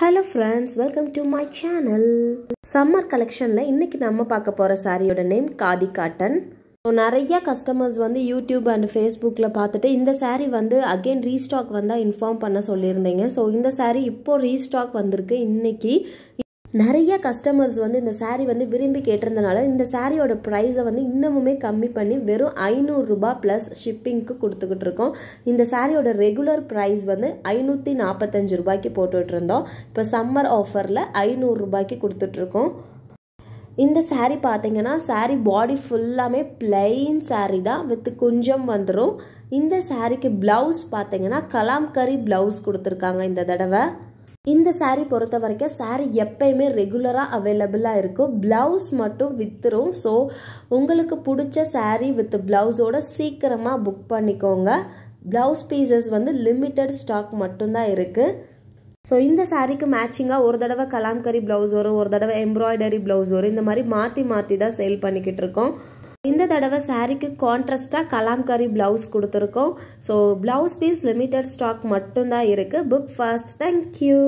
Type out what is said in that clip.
hello friends welcome to my channel summer கலெக்ஷனில் இன்றைக்கி நம்ம பார்க்க போகிற சாரியோட நேம் காதி காட்டன் ஸோ நிறையா கஸ்டமர்ஸ் வந்து யூடியூப் அண்ட் ஃபேஸ்புக்கில் பார்த்துட்டு இந்த சாரி வந்து அகெயின் ரீஸ்டாக் வந்தால் இன்ஃபார்ம் பண்ண சொல்லியிருந்தீங்க ஸோ இந்த சாரி இப்போது ரீஸ்டாக் வந்திருக்கு இன்றைக்கி நிறைய கஸ்டமர்ஸ் வந்து இந்த சாரீ வந்து விரும்பி கேட்டிருந்தனால இந்த சாரியோட ப்ரைஸை வந்து இன்னமுமே கம்மி பண்ணி வெறும் ஐநூறுரூபா ப்ளஸ் ஷிப்பிங்க்கு கொடுத்துக்கிட்டு இருக்கோம் இந்த சாரியோட ரெகுலர் ப்ரைஸ் வந்து ஐநூற்றி நாற்பத்தஞ்சு ரூபாய்க்கு போட்டுகிட்டு இருந்தோம் இப்போ சம்மர் ஆஃபரில் ஐநூறுரூபாய்க்கு கொடுத்துட்ருக்கோம் இந்த சாரீ பார்த்தீங்கன்னா சாரீ பாடி ஃபுல்லாமே பிளெயின் சாரீ தான் வித் கொஞ்சம் வந்துடும் இந்த சாரிக்கு ப்ளவுஸ் பார்த்தீங்கன்னா கலாம்கரி ப்ளவுஸ் கொடுத்துருக்காங்க இந்த தடவை இந்த சாரி பொறுத்த வரைக்கும் சாரி எப்பயுமே ரெகுலராக அவைலபிளாக இருக்கும் ப்ளவுஸ் மட்டும் வித்துரும் ஸோ உங்களுக்கு பிடிச்ச சாரி வித் ப்ளவுஸோட சீக்கிரமாக புக் பண்ணிக்கோங்க ப்ளவுஸ் பீசஸ் வந்து லிமிட்டட் ஸ்டாக் மட்டும்தான் இருக்குது ஸோ இந்த சாரீக்கு மேட்சிங்காக ஒரு தடவை கலாம்கரி ப்ளவுஸ் வரும் ஒரு தடவை எம்ப்ராய்டரி ப்ளவுஸ் வரும் இந்த மாதிரி மாற்றி மாற்றி தான் சேல் பண்ணிக்கிட்டு இருக்கோம் இந்த தடவை சாரீக்கு கான்ட்ராஸ்டாக கலாம்காரி ப்ளவுஸ் கொடுத்துருக்கோம் so blouse piece limited stock மட்டும்தான் இருக்குது புக் ஃபாஸ்ட் தேங்க்யூ